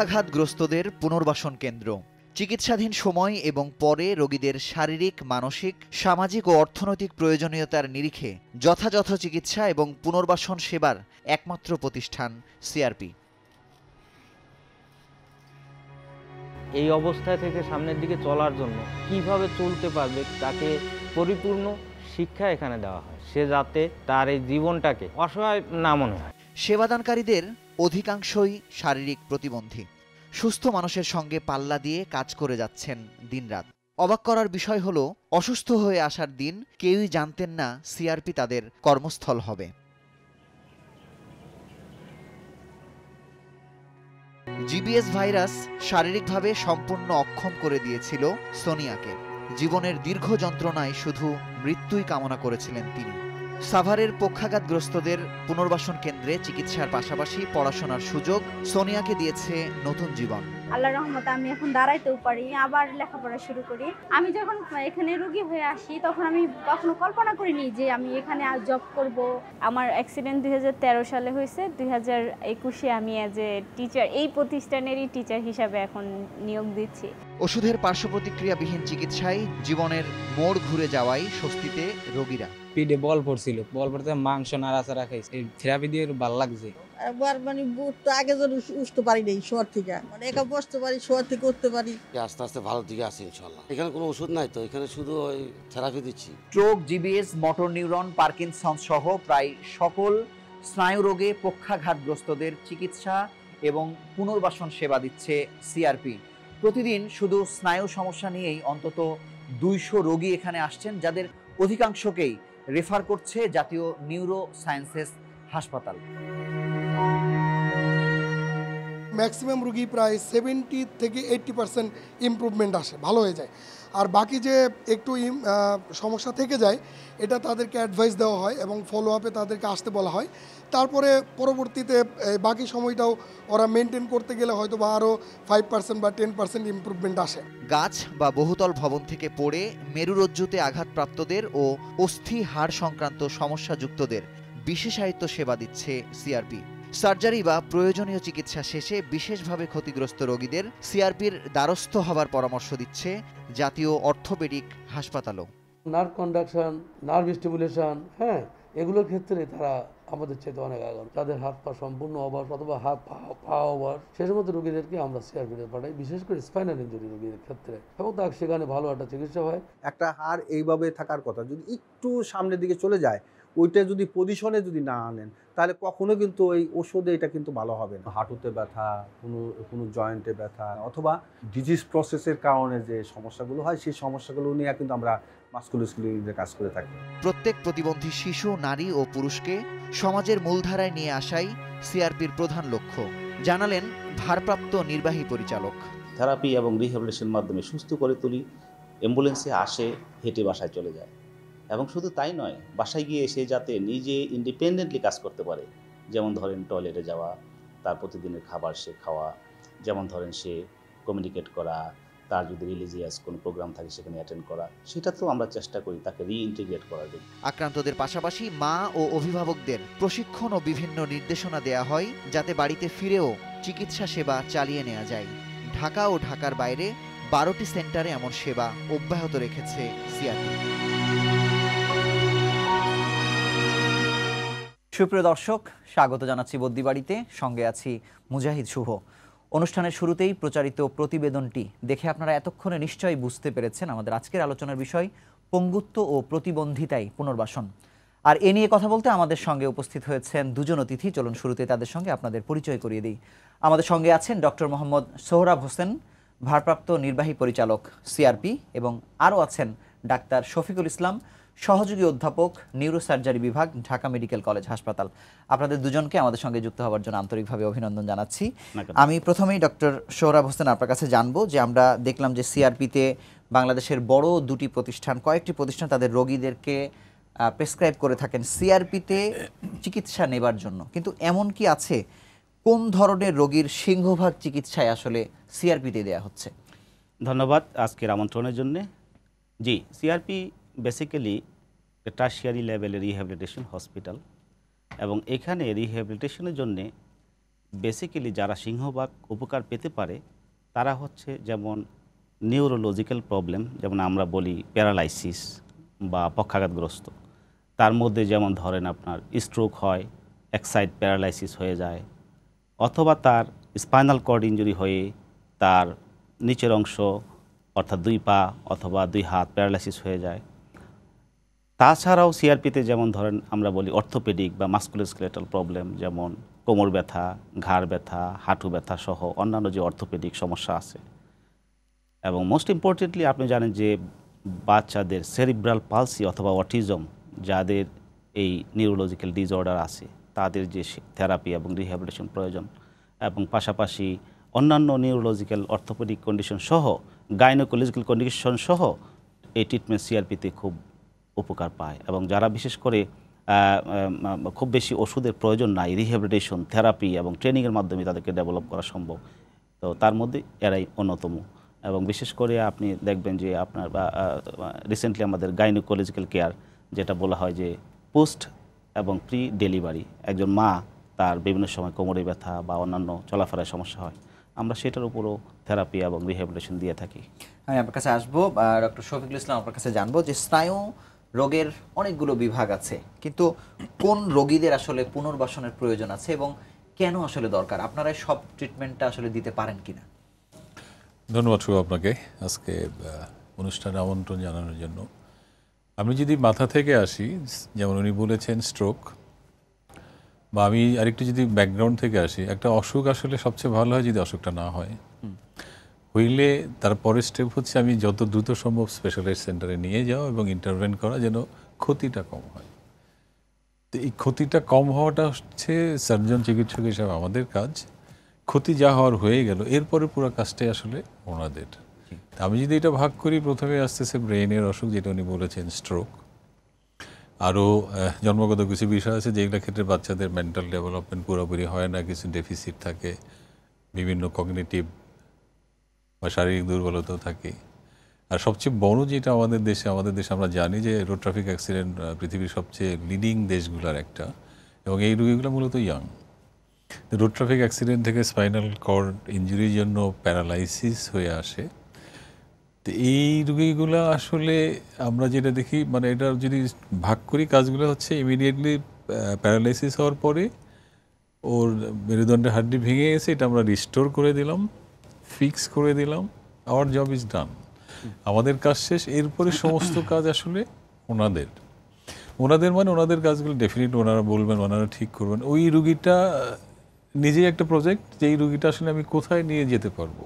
পক্ষাঘাতগ্রস্তদের পুনর্বাসন কেন্দ্র চিকিৎসাধীন সময় এবং পরে রোগীদের শারীরিক মানসিক সামাজিক ও অর্থনৈতিক প্রয়োজনীয়তার নিরিখে যথাযথ চিকিৎসা এবং পুনর্বাসন সেবার একমাত্র প্রতিষ্ঠান সিআরপি এই অবস্থা থেকে সামনের দিকে চলার জন্য কিভাবে চলতে পারবে তাকে পরিপূর্ণ শিক্ষা এখানে দেওয়া হয় সে যাতে তার এই জীবনটাকে অসহায় না মনে হয় সেবাদানকারীদের অধিকাংশই শারীরিক প্রতিবন্ধী সুস্থ মানুষের সঙ্গে পাল্লা দিয়ে কাজ করে যাচ্ছেন দিনরাত অবাক করার বিষয় হলো অসুস্থ হয়ে আসার দিন কেউই জানতেন না সিআরপি তাদের কর্মস্থল হবে জিবিএস ভাইরাস শারীরিকভাবে সম্পূর্ণ অক্ষম করে দিয়েছিল সোনিয়াকে জীবনের দীর্ঘ যন্ত্রণায় শুধু মৃত্যুই কামনা করেছিলেন তিনি সাভারের পক্ষাঘাতগ্রস্তদের পুনর্বাসন কেন্দ্রে চিকিৎসার পাশাপাশি পড়াশোনার সুযোগ সোনিয়াকে দিয়েছে নতুন জীবন আল্লাহ রহমতে আমি এখন দাঁড়াইতেও পারি আবার লেখাপড়া শুরু করি আমি যখন এখানে রুগী হয়ে আসি তখন আমি কখনো কল্পনা করিনি যে আমি এখানে আর জব করব আমার অ্যাক্সিডেন্ট দুই সালে হয়েছে দুই হাজার একুশে আমি অ্যাজ এ টিচার এই প্রতিষ্ঠানেরই টিচার হিসাবে এখন নিয়োগ দিচ্ছি ওষুধের পার্শ্ব প্রতিক্রিয়াবিহীন চিকিৎসায় জীবনের মোড় ঘুরে যাওয়াই স্বস্তিতে রোগীরা পিঠে বল পড়ছিল বল পড়তে মাংস নাড়াচাড়া খাইছে থেরাপি দিয়ে ভালো লাগছে একবার মানে তো আগে যেন উঠতে পারি নাই শহর থেকে মানে একা বসতে পারি শহর থেকে উঠতে পারি আস্তে আস্তে ভালো দিকে আছে ইনশাল্লাহ এখানে কোনো ওষুধ নাই তো এখানে শুধু ওই থেরাপি দিচ্ছি stroke GBS motor neuron Parkinson সহ প্রায় সকল স্নায়ু রোগে পক্ষাঘাতগ্রস্তদের চিকিৎসা এবং পুনর্বাসন সেবা দিচ্ছে সিআরপি প্রতিদিন শুধু স্নায়ু সমস্যা নিয়েই অন্তত দুইশো রোগী এখানে আসছেন যাদের অধিকাংশকেই রেফার করছে জাতীয় নিউরো সায়েন্সেস হাসপাতাল ম্যাক্সিমাম রুগী প্রায় সেভেন্টি থেকে এইট্টি পার্সেন্ট ইম্প্রুভমেন্ট আসে ভালো হয়ে যায় আর বাকি যে একটু সমস্যা থেকে যায় এটা তাদেরকে অ্যাডভাইস দেওয়া হয় এবং ফলো আপে তাদেরকে আসতে বলা হয় তারপরে পরবর্তীতে বাকি সময়টাও ওরা মেনটেন করতে গেলে হয়তো বা আরও ফাইভ পার্সেন্ট বা টেন পার্সেন্ট ইম্প্রুভমেন্ট আসে গাছ বা বহুতল ভবন থেকে পড়ে মেরুরজ্জুতে আঘাতপ্রাপ্তদের ও অস্থি হাড় সংক্রান্ত সমস্যাযুক্তদের বিশেষায়িত সেবা দিচ্ছে সিআরপি সার্জারি বা প্রয়োজনীয় চিকিৎসা শেষে বিশেষভাবে ক্ষতিগ্রস্ত রোগীদের সিআরপির দ্বারস্থ হবার পরামর্শ দিচ্ছে জাতীয় অর্থোপেডিক হাসপাতালও নার্ভ কন্ডাকশন নার্ভ স্টিমুলেশন হ্যাঁ এগুলোর ক্ষেত্রে তারা আমাদের চেয়ে অনেক আগাম তাদের হাত পা সম্পূর্ণ ওভার অথবা হাত পা ওভার সে সমস্ত রোগীদেরকে আমরা সিআরপিতে পাঠাই বিশেষ করে স্পাইনাল ইঞ্জুরি রোগীদের ক্ষেত্রে এবং তার সেখানে ভালো একটা চিকিৎসা হয় একটা হাড় এইভাবে থাকার কথা যদি একটু সামনের দিকে চলে যায় ওইটা যদি পজিশনে যদি না আনেন তাহলে কখনো কিন্তু ওই ওষুধে এটা কিন্তু ভালো হবে না হাঁটুতে ব্যথা কোনো কোনো জয়েন্টে ব্যথা অথবা ডিজিজ প্রসেসের কারণে যে সমস্যাগুলো হয় সেই সমস্যাগুলো নিয়ে কিন্তু আমরা মাস্কুলোস্কুলিনের কাজ করে থাকি প্রত্যেক প্রতিবন্ধী শিশু নারী ও পুরুষকে সমাজের মূলধারায় নিয়ে আসাই সিআরপির প্রধান লক্ষ্য জানালেন ভারপ্রাপ্ত নির্বাহী পরিচালক থেরাপি এবং রিহ্যাবিলিটেশন মাধ্যমে সুস্থ করে তুলি অ্যাম্বুলেন্সে আসে হেঁটে বাসায় চলে যায় এবং শুধু তাই নয় বাসায় গিয়ে এসে যাতে নিজে ইন্ডিপেন্ডেন্টলি কাজ করতে পারে যেমন ধরেন টয়লেটে যাওয়া তার প্রতিদিনের খাবার সে খাওয়া যেমন ধরেন সে কমিউনিকেট করা তার যদি রিলিজিয়াস কোনো প্রোগ্রাম থাকে সেখানে অ্যাটেন্ড করা সেটা তো আমরা চেষ্টা করি তাকে রিইন্টিগ্রেট করার জন্য আক্রান্তদের পাশাপাশি মা ও অভিভাবকদের প্রশিক্ষণ ও বিভিন্ন নির্দেশনা দেয়া হয় যাতে বাড়িতে ফিরেও চিকিৎসা সেবা চালিয়ে নেওয়া যায় ঢাকা ও ঢাকার বাইরে বারোটি সেন্টারে এমন সেবা অব্যাহত রেখেছে সিআরপি সুপ্রিয় দর্শক স্বাগত জানাচ্ছি বদ্যিবাড়িতে সঙ্গে আছি মুজাহিদ শুভ অনুষ্ঠানের শুরুতেই প্রচারিত প্রতিবেদনটি দেখে আপনারা এতক্ষণে নিশ্চয়ই বুঝতে পেরেছেন আমাদের আজকের আলোচনার বিষয় পঙ্গুত্ব ও প্রতিবন্ধিতাই পুনর্বাসন আর এ নিয়ে কথা বলতে আমাদের সঙ্গে উপস্থিত হয়েছেন দুজন অতিথি চলুন শুরুতে তাদের সঙ্গে আপনাদের পরিচয় করিয়ে দিই আমাদের সঙ্গে আছেন ডক্টর মোহাম্মদ সোহরাব হোসেন ভারপ্রাপ্ত নির্বাহী পরিচালক সিআরপি এবং আরও আছেন ডাক্তার শফিকুল ইসলাম সহযোগী অধ্যাপক নিউরোসার্জারি বিভাগ ঢাকা মেডিকেল কলেজ হাসপাতাল আপনাদের দুজনকে আমাদের সঙ্গে যুক্ত হওয়ার জন্য আন্তরিকভাবে অভিনন্দন জানাচ্ছি আমি প্রথমেই ডক্টর সোহরাব হোসেন আপনার কাছে জানবো যে আমরা দেখলাম যে সিআরপিতে বাংলাদেশের বড় দুটি প্রতিষ্ঠান কয়েকটি প্রতিষ্ঠান তাদের রোগীদেরকে প্রেসক্রাইব করে থাকেন সিআরপিতে চিকিৎসা নেবার জন্য কিন্তু এমন কি আছে কোন ধরনের রোগীর সিংহভাগ চিকিৎসায় আসলে সিআরপিতে দেয়া হচ্ছে ধন্যবাদ আজকের আমন্ত্রণের জন্য জি সিআরপি বেসিক্যালি টার্সিয়ারি লেভেলে রিহ্যাবিলিটেশন হসপিটাল এবং এখানে রিহ্যাবিলিটেশনের জন্যে বেসিক্যালি যারা সিংহবাগ উপকার পেতে পারে তারা হচ্ছে যেমন নিউরোলজিক্যাল প্রবলেম যেমন আমরা বলি প্যারালাইসিস বা পক্ষাঘাতগ্রস্ত তার মধ্যে যেমন ধরেন আপনার স্ট্রোক হয় এক্সাইড প্যারালাইসিস হয়ে যায় অথবা তার স্পাইনাল কর্ড ইঞ্জুরি হয়ে তার নিচের অংশ অর্থাৎ দুই পা অথবা দুই হাত প্যারালাইসিস হয়ে যায় তাছাড়াও সিআরপিতে যেমন ধরেন আমরা বলি অর্থোপেডিক বা মাস্কুলোস্কেলেটাল প্রবলেম যেমন কোমর ব্যথা ঘাড় ব্যথা হাঁটু ব্যথা সহ অন্যান্য যে অর্থোপেডিক সমস্যা আছে এবং মোস্ট ইম্পর্টেন্টলি আপনি জানেন যে বাচ্চাদের সেরিব্রাল পালসি অথবা অটিজম যাদের এই নিউরোলজিক্যাল ডিজঅর্ডার আছে তাদের যে থেরাপি এবং রিহ্যাবিলিটেশন প্রয়োজন এবং পাশাপাশি অন্যান্য নিউরোলজিক্যাল অর্থোপেডিক কন্ডিশন সহ গাইনোকোলজিক্যাল কন্ডিশন সহ এই ট্রিটমেন্ট সিআরপিতে খুব উপকার পায় এবং যারা বিশেষ করে খুব বেশি ওষুধের প্রয়োজন নাই রিহ্যাবিলিটেশন থেরাপি এবং ট্রেনিংয়ের মাধ্যমে তাদেরকে ডেভেলপ করা সম্ভব তো তার মধ্যে এরাই অন্যতম এবং বিশেষ করে আপনি দেখবেন যে আপনার বা রিসেন্টলি আমাদের গাইনোকোলজিক্যাল কেয়ার যেটা বলা হয় যে পোস্ট এবং প্রি ডেলিভারি একজন মা তার বিভিন্ন সময় কোমরে ব্যথা বা অন্যান্য চলাফেরায় সমস্যা হয় আমরা সেটার উপরও থেরাপি এবং রিহ্যাবিলিটেশন দিয়ে থাকি আমি আপনার কাছে আসবো ডক্টর শফিকুল ইসলাম আপনার কাছে জানবো যে স্নায়ু রোগের অনেকগুলো বিভাগ আছে কিন্তু কোন রোগীদের আসলে পুনর্বাসনের প্রয়োজন আছে এবং কেন আসলে দরকার আপনারা সব ট্রিটমেন্টটা আসলে দিতে পারেন কিনা ধন্যবাদ শুভ আপনাকে আজকে অনুষ্ঠানে আমন্ত্রণ জানানোর জন্য আমি যদি মাথা থেকে আসি যেমন উনি বলেছেন স্ট্রোক বা আমি আরেকটু যদি ব্যাকগ্রাউন্ড থেকে আসি একটা অসুখ আসলে সবচেয়ে ভালো হয় যদি অসুখটা না হয় হইলে তারপরের স্টেপ হচ্ছে আমি যত দ্রুত সম্ভব স্পেশালাইজ সেন্টারে নিয়ে যাও এবং ইন্টারভেন করা যেন ক্ষতিটা কম হয় তো এই ক্ষতিটা কম হওয়াটা হচ্ছে সার্জন চিকিৎসক হিসাবে আমাদের কাজ ক্ষতি যা হওয়ার হয়ে গেল এরপরে পুরো কাজটাই আসলে ওনাদের আমি যদি এটা ভাগ করি প্রথমে আসতেছে ব্রেনের অসুখ যেটা উনি বলেছেন স্ট্রোক আরও জন্মগত কিছু বিষয় আছে যেগুলো ক্ষেত্রে বাচ্চাদের মেন্টাল ডেভেলপমেন্ট পুরোপুরি হয় না কিছু ডেফিসিট থাকে বিভিন্ন কগনেটিভ বা শারীরিক দুর্বলতা থাকে আর সবচেয়ে বড় যেটা আমাদের দেশে আমাদের দেশে আমরা জানি যে রোড ট্রাফিক অ্যাক্সিডেন্ট পৃথিবীর সবচেয়ে লিডিং দেশগুলোর একটা এবং এই রুগীগুলো মূলত ইয়াং রোড ট্রাফিক অ্যাক্সিডেন্ট থেকে স্পাইনাল কর্ড ইঞ্জুরির জন্য প্যারালাইসিস হয়ে আসে তো এই রুগীগুলো আসলে আমরা যেটা দেখি মানে এটা যদি ভাগ করি কাজগুলো হচ্ছে ইমিডিয়েটলি প্যারালাইসিস হওয়ার পরে ওর মেরুদণ্ডের হাড্ডি ভেঙে গেছে এটা আমরা রিস্টোর করে দিলাম ফিক্স করে দিলাম আওয়ার জব ইজ ডান আমাদের কাজ শেষ এরপরে সমস্ত কাজ আসলে ওনাদের ওনাদের মানে ওনাদের কাজগুলো ডেফিনেট ওনারা বলবেন ওনারা ঠিক করবেন ওই রুগীটা নিজেই একটা প্রজেক্ট যে এই রুগীটা আসলে আমি কোথায় নিয়ে যেতে পারবো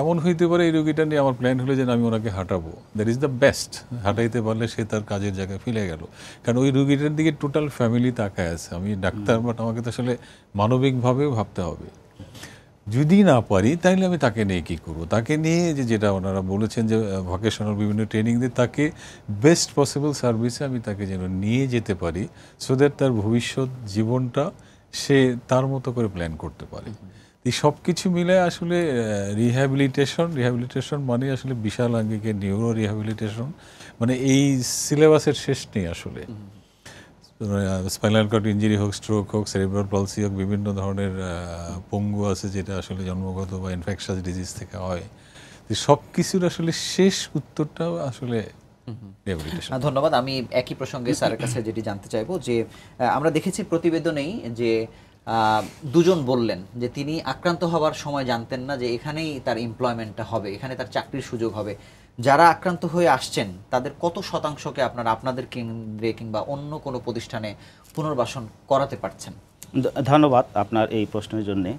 এমন হইতে পারে এই রুগীটা নিয়ে আমার প্ল্যান হলে যে আমি ওনাকে হাঁটাবো দ্যাট ইজ দ্য বেস্ট হাঁটাইতে পারলে সে তার কাজের জায়গায় ফিরে গেল কারণ ওই রুগীটার দিকে টোটাল ফ্যামিলি তাকায় আছে আমি ডাক্তার বাট আমাকে তো আসলে মানবিকভাবেও ভাবতে হবে যদি না পারি তাহলে আমি তাকে নিয়ে কী করবো তাকে নিয়ে যে যেটা ওনারা বলেছেন যে ভোকেশনাল বিভিন্ন ট্রেনিং দিয়ে তাকে বেস্ট পসিবল সার্ভিসে আমি তাকে যেন নিয়ে যেতে পারি সো দ্যাট তার ভবিষ্যৎ জীবনটা সে তার মতো করে প্ল্যান করতে পারে এই সব কিছু মিলে আসলে রিহ্যাবিলিটেশন রিহ্যাবিলিটেশন মানে আসলে বিশাল আঙ্গিকে নিউরো রিহ্যাবিলিটেশন মানে এই সিলেবাসের শেষ নেই আসলে স্পাইনাল কট ইঞ্জুরি হোক স্ট্রোক হোক সেরিব্রাল পলসি হোক বিভিন্ন ধরনের পঙ্গু আছে যেটা আসলে জন্মগত বা ইনফেকশাস ডিজিজ থেকে হয় সব কিছুর আসলে শেষ উত্তরটাও আসলে ধন্যবাদ আমি একই প্রসঙ্গে স্যারের কাছে যেটি জানতে চাইবো যে আমরা দেখেছি প্রতিবেদনেই যে দুজন বললেন যে তিনি আক্রান্ত হবার সময় জানতেন না যে এখানেই তার এমপ্লয়মেন্টটা হবে এখানে তার চাকরির সুযোগ হবে যারা আক্রান্ত হয়ে আসছেন তাদের কত শতাংশকে আপনারা আপনাদের কেন্দ্রে কিংবা অন্য কোনো প্রতিষ্ঠানে পুনর্বাসন করাতে পারছেন ধন্যবাদ আপনার এই প্রশ্নের জন্যে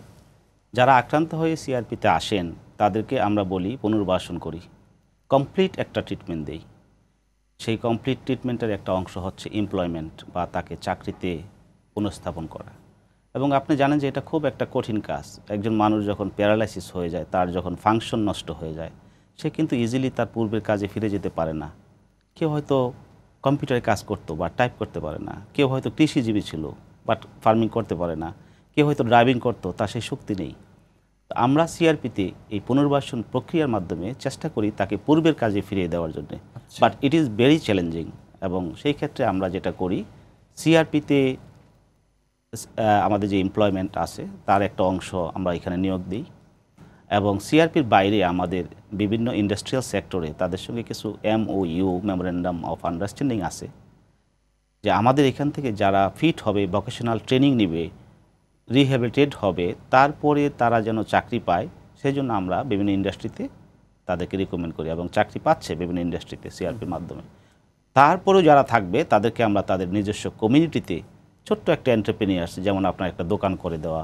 যারা আক্রান্ত হয়ে সিআরপিতে আসেন তাদেরকে আমরা বলি পুনর্বাসন করি কমপ্লিট একটা ট্রিটমেন্ট দেই সেই কমপ্লিট ট্রিটমেন্টের একটা অংশ হচ্ছে এমপ্লয়মেন্ট বা তাকে চাকরিতে পুনঃস্থাপন করা এবং আপনি জানেন যে এটা খুব একটা কঠিন কাজ একজন মানুষ যখন প্যারালাইসিস হয়ে যায় তার যখন ফাংশন নষ্ট হয়ে যায় সে কিন্তু ইজিলি তার পূর্বের কাজে ফিরে যেতে পারে না কেউ হয়তো কম্পিউটারে কাজ করতো বা টাইপ করতে পারে না কেউ হয়তো কৃষিজীবী ছিল বাট ফার্মিং করতে পারে না কেউ হয়তো ড্রাইভিং করতো তার সেই শক্তি নেই আমরা সিআরপিতে এই পুনর্বাসন প্রক্রিয়ার মাধ্যমে চেষ্টা করি তাকে পূর্বের কাজে ফিরিয়ে দেওয়ার জন্য but it is very challenging এবং সেই ক্ষেত্রে আমরা যেটা করি সিআরপিতে আমাদের যে এমপ্লয়মেন্ট আছে তার একটা অংশ আমরা এখানে নিয়োগ দিই এবং সিআরপির বাইরে আমাদের বিভিন্ন ইন্ডাস্ট্রিয়াল সেক্টরে তাদের সঙ্গে কিছু এমওইউ মেমোরেন্ডাম অফ আন্ডারস্ট্যান্ডিং আছে যে আমাদের এখান থেকে যারা ফিট হবে ভোকেশনাল ট্রেনিং নেবে রিহ্যাবিলিটেড হবে তারপরে তারা যেন চাকরি পায় সেই জন্য আমরা বিভিন্ন ইন্ডাস্ট্রিতে তাদেরকে রিকমেন্ড করি এবং চাকরি পাচ্ছে বিভিন্ন ইন্ডাস্ট্রিতে সিআরপির মাধ্যমে তারপরেও যারা থাকবে তাদেরকে আমরা তাদের নিজস্ব কমিউনিটিতে ছোট্ট একটা এন্টারপ্রেনিয়ার্স যেমন আপনার একটা দোকান করে দেওয়া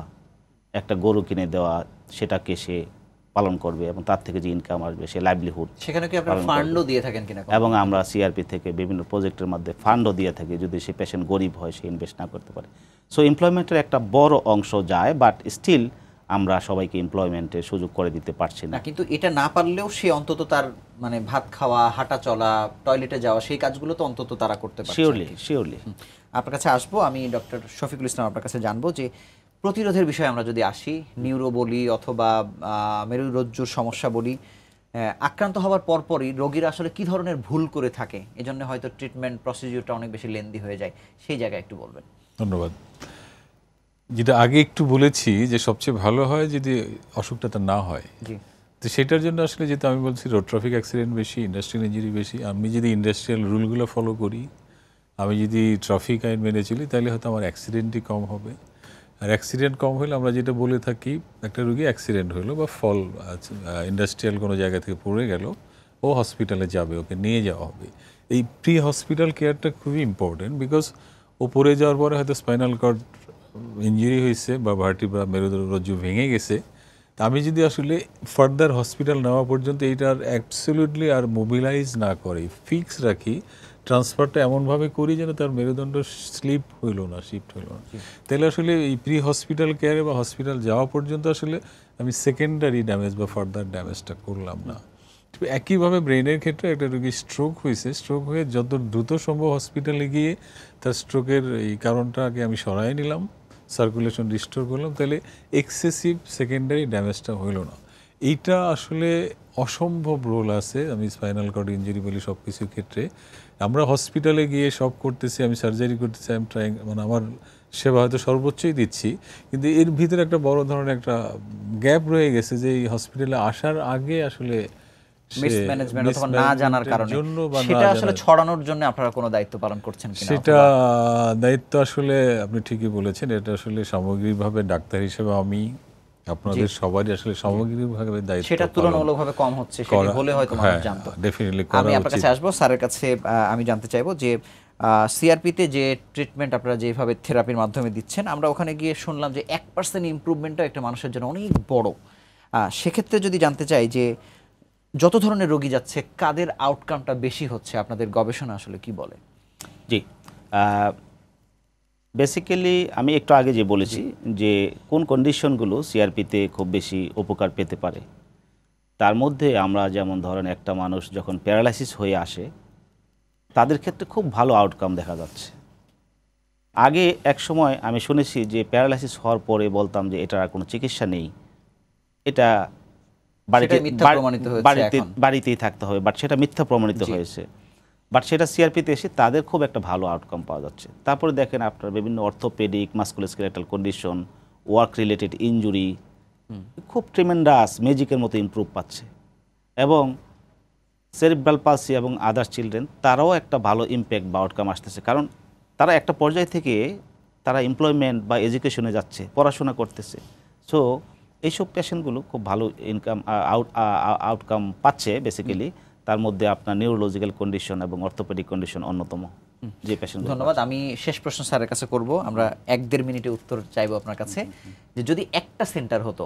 একটা গরু কিনে দেওয়া সেটাকে সে পালন করবে এবং তার থেকে যে ইনকাম আসবে সে লাইভলিহুড সেখানে কি আপনারা ফান্ডও দিয়ে থাকেন কিনা এবং আমরা সিআরপি থেকে বিভিন্ন প্রজেক্টের মধ্যে ফান্ডও দিয়ে থাকি যদি সে পেশেন্ট গরিব হয় সে ইনভেস্ট না করতে পারে সো এমপ্লয়মেন্টের একটা বড় অংশ যায় বাট স্টিল আমরা সবাইকে এমপ্লয়মেন্টের সুযোগ করে দিতে পারছি না কিন্তু এটা না পারলেও সে অন্তত তার মানে ভাত খাওয়া হাঁটা চলা টয়লেটে যাওয়া সেই কাজগুলো তো অন্তত তারা করতে পারে শিওরলি শিওরলি আপনার কাছে আসবো আমি ডক্টর শফিকুল ইসলাম আপনার কাছে জানবো যে প্রতিরোধের বিষয়ে আমরা যদি আসি নিউরো বলি অথবা মেরুরজ্জুর সমস্যা বলি আক্রান্ত হওয়ার পরপরই রোগীরা আসলে কি ধরনের ভুল করে থাকে এজন্য হয়তো ট্রিটমেন্ট প্রসিডিউরটা অনেক বেশি লেন্দি হয়ে যায় সেই জায়গায় একটু বলবেন ধন্যবাদ যেটা আগে একটু বলেছি যে সবচেয়ে ভালো হয় যদি অসুখটা তো না হয় তো সেটার জন্য আসলে যেটা আমি বলছি রোড ট্রাফিক অ্যাক্সিডেন্ট বেশি ইন্ডাস্ট্রিয়াল ইঞ্জুরি বেশি আমি যদি ইন্ডাস্ট্রিয়াল রুলগুলো ফলো করি আমি যদি ট্রাফিক আইন মেনে চলি তাহলে হয়তো আমার অ্যাক্সিডেন্টই কম হবে আর অ্যাক্সিডেন্ট কম হলে আমরা যেটা বলে থাকি একটা রুগী অ্যাক্সিডেন্ট হলো বা ফল ইন্ডাস্ট্রিয়াল কোনো জায়গা থেকে পড়ে গেল ও হসপিটালে যাবে ওকে নিয়ে যাওয়া হবে এই প্রি হসপিটাল কেয়ারটা খুবই ইম্পর্টেন্ট বিকজ ও পড়ে যাওয়ার পরে হয়তো স্পাইনাল কর্ড ইঞ্জুরি হয়েছে বা ভার্টি বা মেরুদরজ্জু ভেঙে গেছে তা আমি যদি আসলে ফার্দার হসপিটাল নেওয়া পর্যন্ত আর অ্যাবসলিউটলি আর মোবিলাইজ না করে ফিক্স রাখি ট্রান্সফারটা এমনভাবে করি যেন তার মেরুদণ্ড স্লিপ হইল না শিফট হইল না তাহলে আসলে এই প্রি হসপিটাল কেয়ারে বা হসপিটাল যাওয়া পর্যন্ত আসলে আমি সেকেন্ডারি ড্যামেজ বা ফার্দার ড্যামেজটা করলাম না একইভাবে ব্রেনের ক্ষেত্রে একটা রোগী স্ট্রোক হয়েছে স্ট্রোক হয়ে যত দ্রুত সম্ভব হসপিটালে গিয়ে তার স্ট্রোকের এই কারণটা আগে আমি সরাই নিলাম সার্কুলেশন রিস্টোর করলাম তাহলে এক্সেসিভ সেকেন্ডারি ড্যামেজটা হইল না এইটা আসলে অসম্ভব রোল আছে আমি স্পাইনাল কর্ড ইঞ্জুরি বলি সব কিছুর ক্ষেত্রে আমরা হসপিটালে গিয়ে সব করতেছি আমি সার্জারি করতেছি আমি ট্রাইং মানে আমার সেবা হয়তো সর্বোচ্চই দিচ্ছি কিন্তু এর ভিতরে একটা বড় ধরনের একটা গ্যাপ রয়ে গেছে যে এই হসপিটালে আসার আগে আসলে না জানার ছড়ানোর জন্য আপনারা কোনো দায়িত্ব পালন করছেন সেটা দায়িত্ব আসলে আপনি ঠিকই বলেছেন এটা আসলে সামগ্রিকভাবে ডাক্তার হিসেবে আমি আপনাদের সবারই আসলে সামগ্রিকভাবে দায়িত্ব সেটা তুলনামূলকভাবে কম হচ্ছে সেটা বলে হয়তো মানুষ হ্যাঁ, জানতো ডেফিনেটলি করা আমি আপনার কাছে আসবো স্যারের কাছে আমি জানতে চাইবো যে সিআরপি তে যে ট্রিটমেন্ট আপনারা যেভাবে থেরাপির মাধ্যমে দিচ্ছেন আমরা ওখানে গিয়ে শুনলাম যে এক পার্সেন্ট ইম্প্রুভমেন্টটা একটা মানুষের জন্য অনেক বড় সেক্ষেত্রে যদি জানতে চাই যে যত ধরনের রোগী যাচ্ছে কাদের আউটকামটা বেশি হচ্ছে আপনাদের গবেষণা আসলে কি বলে জি বেসিক্যালি আমি একটু আগে যে বলেছি যে কোন কন্ডিশনগুলো সিআরপিতে খুব বেশি উপকার পেতে পারে তার মধ্যে আমরা যেমন ধরেন একটা মানুষ যখন প্যারালাইসিস হয়ে আসে তাদের ক্ষেত্রে খুব ভালো আউটকাম দেখা যাচ্ছে আগে এক সময় আমি শুনেছি যে প্যারালাইসিস হওয়ার পরে বলতাম যে এটার আর কোনো চিকিৎসা নেই এটা বাড়িতে বাড়িতেই থাকতে হবে বাট সেটা মিথ্যা প্রমাণিত হয়েছে বাট সেটা সিআরপিতে এসে তাদের খুব একটা ভালো আউটকাম পাওয়া যাচ্ছে তারপরে দেখেন আপনার বিভিন্ন orthopaedic musculoskeletal condition work related injury খুব ট্রিমেন্ডাস ম্যাজিকের মতো ইম্প্রুভ পাচ্ছে এবং সেরিব্রাল পালসি এবং আদার্স চিলড্রেন তারাও একটা ভালো ইম্প্যাক্ট বা আউটকাম আসতেছে কারণ তারা একটা পর্যায় থেকে তারা এমপ্লয়মেন্ট বা এডুকেশনে যাচ্ছে পড়াশোনা করতেছে সো এইসব পেশেন্টগুলো খুব ভালো ইনকাম আউট আউটকাম পাচ্ছে বেসিক্যালি তার মধ্যে আপনার নিউরোলজিক্যাল কন্ডিশন এবং অর্থোপেডিক কন্ডিশন অন্যতম যে পেশেন্ট ধন্যবাদ আমি শেষ প্রশ্ন স্যারের কাছে করব আমরা এক দেড় মিনিটে উত্তর চাইবো আপনার কাছে যে যদি একটা সেন্টার হতো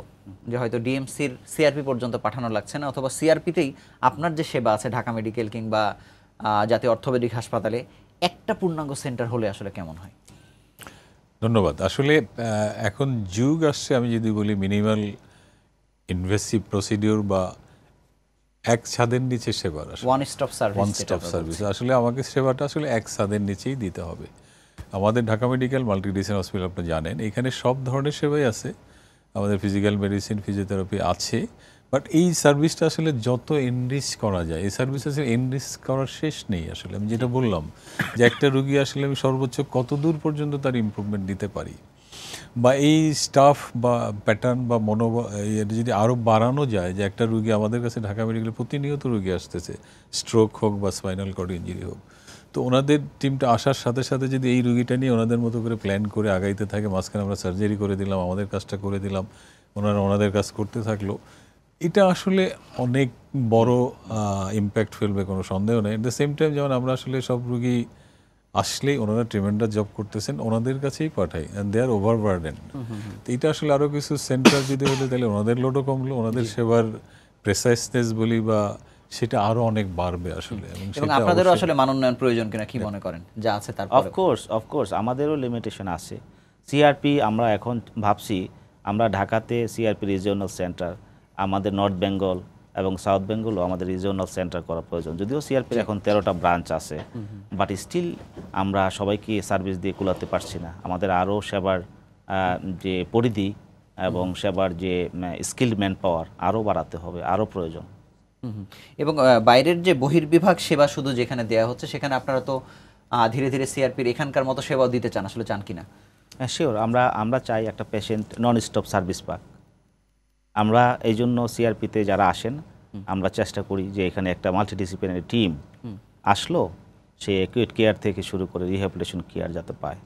যে হয়তো ডিএমসির সিআরপি পর্যন্ত পাঠানো লাগছে না অথবা সিআরপিতেই আপনার যে সেবা আছে ঢাকা মেডিকেল কিংবা জাতীয় অর্থোপেডিক হাসপাতালে একটা পূর্ণাঙ্গ সেন্টার হলে আসলে কেমন হয় ধন্যবাদ আসলে এখন যুগ আসছে আমি যদি বলি মিনিমাল ইনভেসিভ প্রসিডিওর বা এক ছাদের নিচে সেবার one stop service one stop service আসলে আমাকে সেবাটা আসলে এক ছাদের নিচেই দিতে হবে আমাদের ঢাকা মেডিকেল মাল্টিডিসিন হসপিটাল আপনি জানেন এখানে সব ধরনের সেবাই আছে আমাদের ফিজিক্যাল মেডিসিন ফিজিওথেরাপি আছে বাট এই সার্ভিসটা আসলে যত এনরিচ করা যায় এই সার্ভিস আসলে এনরিচ করার শেষ নেই আসলে আমি যেটা বললাম যে একটা রুগী আসলে আমি সর্বোচ্চ কত দূর পর্যন্ত তার ইম্প্রুভমেন্ট দিতে পারি বা এই স্টাফ বা প্যাটার্ন বা মনো যদি আরও বাড়ানো যায় যে একটা রুগী আমাদের কাছে ঢাকা মেডিকেলে প্রতিনিয়ত রুগী আসতেছে স্ট্রোক হোক বা স্পাইনাল কর্ড ইঞ্জুরি হোক তো ওনাদের টিমটা আসার সাথে সাথে যদি এই রুগীটা নিয়ে ওনাদের মতো করে প্ল্যান করে আগাইতে থাকে মাঝখানে আমরা সার্জারি করে দিলাম আমাদের কাজটা করে দিলাম ওনারা ওনাদের কাজ করতে থাকলো এটা আসলে অনেক বড় ইম্প্যাক্ট ফেলবে কোনো সন্দেহ নেই অ্যাট দ্য সেম টাইম যেমন আমরা আসলে সব রুগী আসলেই ওনারা ট্রিমেন্ডার জব করতেছেন ওনাদের কাছেই পাঠাই দে আর ওভার বার্ডেন তো এটা আসলে আরও কিছু সেন্টার যদি হলে তাহলে ওনাদের লোডও কমলো ওনাদের সেবার প্রেসাইসনেস বলি বা সেটা আরো অনেক বাড়বে আসলে এবং আপনাদেরও আসলে মানোন্নয়ন প্রয়োজন কিনা কি হ্যাঁ। মনে করেন যা আছে তার অফকোর্স অফকোর্স আমাদেরও লিমিটেশন আছে সিআরপি আমরা এখন ভাবছি আমরা ঢাকাতে সিআরপি রিজিওনাল সেন্টার আমাদের নর্থ বেঙ্গল এবং সাউথ বেঙ্গলও আমাদের রিজিওনাল সেন্টার করা প্রয়োজন যদিও সিআরপির এখন তেরোটা ব্রাঞ্চ আছে বাট স্টিল আমরা সবাইকে সার্ভিস দিয়ে কুলাতে পারছি না আমাদের আরও সেবার যে পরিধি এবং সেবার যে স্কিল ম্যান পাওয়ার আরও বাড়াতে হবে আরও প্রয়োজন এবং বাইরের যে বহির্বিভাগ সেবা শুধু যেখানে দেয়া হচ্ছে সেখানে আপনারা তো ধীরে ধীরে সিআরপির এখানকার মতো সেবাও দিতে চান আসলে চান কিনা হ্যাঁ শিওর আমরা আমরা চাই একটা পেশেন্ট নন স্টপ সার্ভিস পাক আমরা এই জন্য সিআরপিতে যারা আসেন আমরা চেষ্টা করি যে এখানে একটা মাল্টিডিসিপ্লিনারি টিম আসলো সে একুইট কেয়ার থেকে শুরু করে রিহ্যাবিলিটেশন কেয়ার যাতে পায়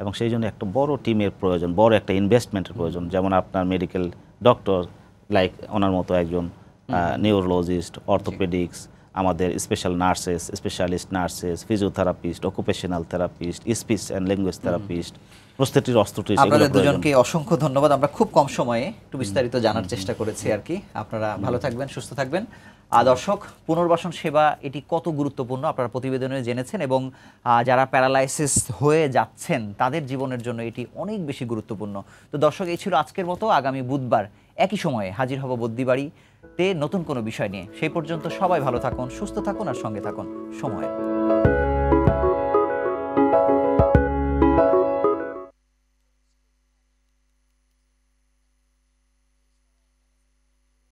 এবং সেই জন্য একটা বড় টিমের প্রয়োজন বড় একটা ইনভেস্টমেন্টের প্রয়োজন যেমন আপনার মেডিকেল ডক্টর লাইক ওনার মতো একজন নিউরোলজিস্ট অর্থোপেডিক্স আমাদের special nurses specialist nurses physiotherapist occupational therapist speech and language therapist প্রস্তুতির অস্ত্রটি আপনাদের দুজনকে অসংখ্য ধন্যবাদ আমরা খুব কম সময়ে একটু বিস্তারিত জানার চেষ্টা করেছি আর কি আপনারা ভালো থাকবেন সুস্থ থাকবেন আর দর্শক পুনর্বাসন সেবা এটি কত গুরুত্বপূর্ণ আপনারা প্রতিবেদনে জেনেছেন এবং যারা প্যারালাইসিস হয়ে যাচ্ছেন তাদের জীবনের জন্য এটি অনেক বেশি গুরুত্বপূর্ণ তো দর্শক এই ছিল আজকের মতো আগামী বুধবার একই সময়ে হাজির হব বদ্যিবাড়িতে নতুন কোনো বিষয় নিয়ে সেই পর্যন্ত সবাই ভালো থাকুন সুস্থ থাকুন আর সঙ্গে থাকুন সময়